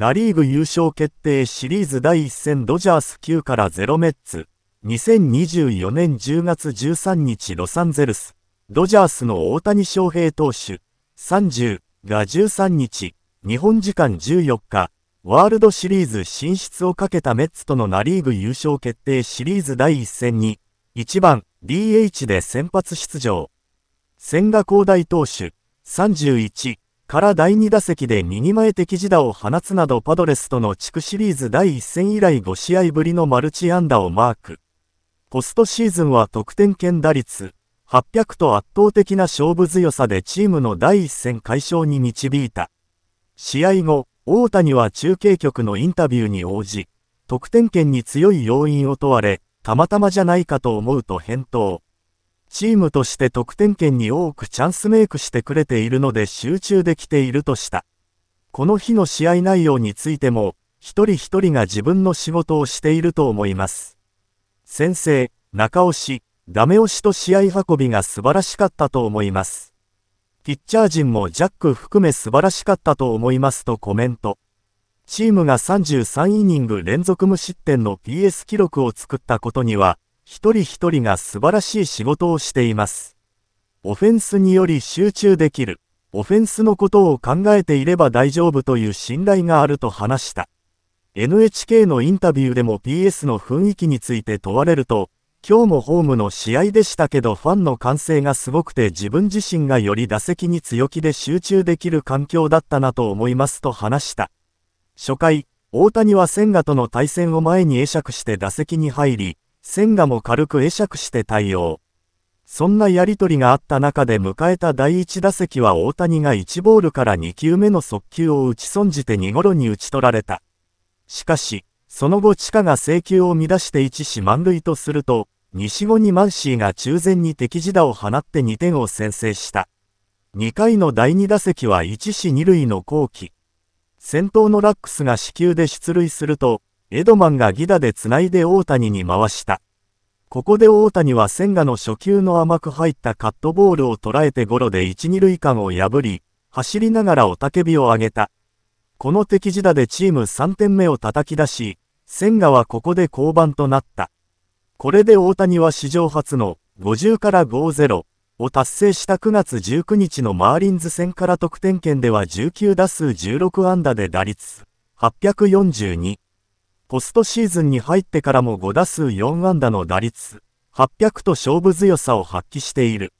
ナ・リーグ優勝決定シリーズ第1戦ドジャース9から0メッツ2024年10月13日ロサンゼルスドジャースの大谷翔平投手30が13日日本時間14日ワールドシリーズ進出をかけたメッツとのナ・リーグ優勝決定シリーズ第1戦に1番 DH で先発出場千賀広大投手31から第2打席で右前敵地打を放つなどパドレスとの地区シリーズ第1戦以来5試合ぶりのマルチ安打をマーク。ポストシーズンは得点圏打率800と圧倒的な勝負強さでチームの第1戦解消に導いた。試合後、大谷は中継局のインタビューに応じ、得点圏に強い要因を問われ、たまたまじゃないかと思うと返答。チームとして得点圏に多くチャンスメイクしてくれているので集中できているとした。この日の試合内容についても、一人一人が自分の仕事をしていると思います。先生、中押し、ダメ押しと試合運びが素晴らしかったと思います。ピッチャー陣もジャック含め素晴らしかったと思いますとコメント。チームが33イニング連続無失点の PS 記録を作ったことには、一人一人が素晴らしい仕事をしています。オフェンスにより集中できる。オフェンスのことを考えていれば大丈夫という信頼があると話した。NHK のインタビューでも PS の雰囲気について問われると、今日もホームの試合でしたけどファンの歓声がすごくて自分自身がより打席に強気で集中できる環境だったなと思いますと話した。初回、大谷は千賀との対戦を前に会釈して打席に入り、千賀も軽く会釈して対応。そんなやりとりがあった中で迎えた第1打席は大谷が1ボールから2球目の速球を打ち損じて2ゴロに打ち取られた。しかし、その後地下が制球を乱して1死満塁とすると、西後にマンシーが中前に敵地打を放って2点を先制した。2回の第2打席は1死2塁の後期。先頭のラックスが死球で出塁すると、エドマンがギダで繋いで大谷に回した。ここで大谷は千賀の初球の甘く入ったカットボールを捉えてゴロで一・二塁間を破り、走りながら雄たけびを上げた。この敵地打でチーム3点目を叩き出し、千賀はここで降板となった。これで大谷は史上初の50から50を達成した9月19日のマーリンズ戦から得点圏では19打数16安打で打率842。ポストシーズンに入ってからも5打数4安打の打率、800と勝負強さを発揮している。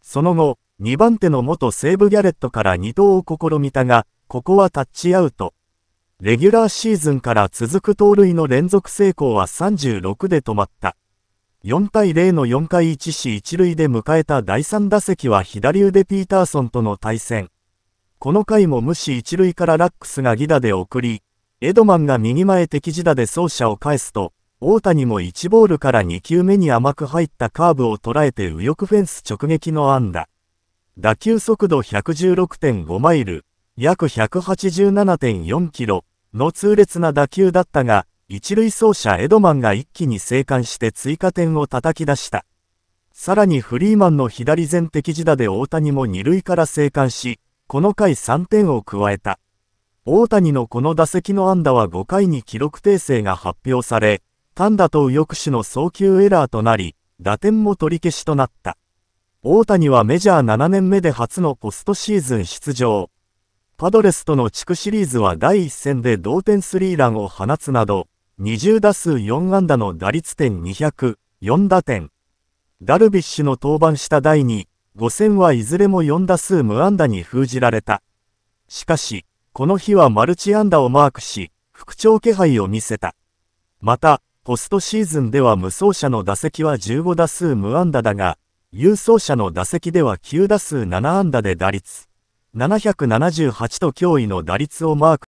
その後、2番手の元西武ギャレットから2投を試みたが、ここはタッチアウト。レギュラーシーズンから続く盗塁の連続成功は36で止まった。4対0の4回1死1塁で迎えた第3打席は左腕ピーターソンとの対戦。この回も無視1塁からラックスが犠打で送り、エドマンが右前敵地打で走者を返すと、大谷も1ボールから2球目に甘く入ったカーブを捉えて右翼フェンス直撃の安打。打球速度116.5マイル、約187.4キロの痛烈な打球だったが、一塁走者エドマンが一気に生還して追加点を叩き出した。さらにフリーマンの左前敵地打で大谷も二塁から生還し、この回3点を加えた。大谷のこの打席の安打は5回に記録訂正が発表され、単打と右翼手の送球エラーとなり、打点も取り消しとなった。大谷はメジャー7年目で初のポストシーズン出場。パドレスとの地区シリーズは第1戦で同点スリーランを放つなど、20打数4安打の打率点200、4打点。ダルビッシュの登板した第2、5戦はいずれも4打数無安打に封じられた。しかし、この日はマルチ安打をマークし、復調気配を見せた。また、ポストシーズンでは無走者の打席は15打数無安打だが、有走者の打席では9打数7安打で打率、778と驚異の打率をマーク。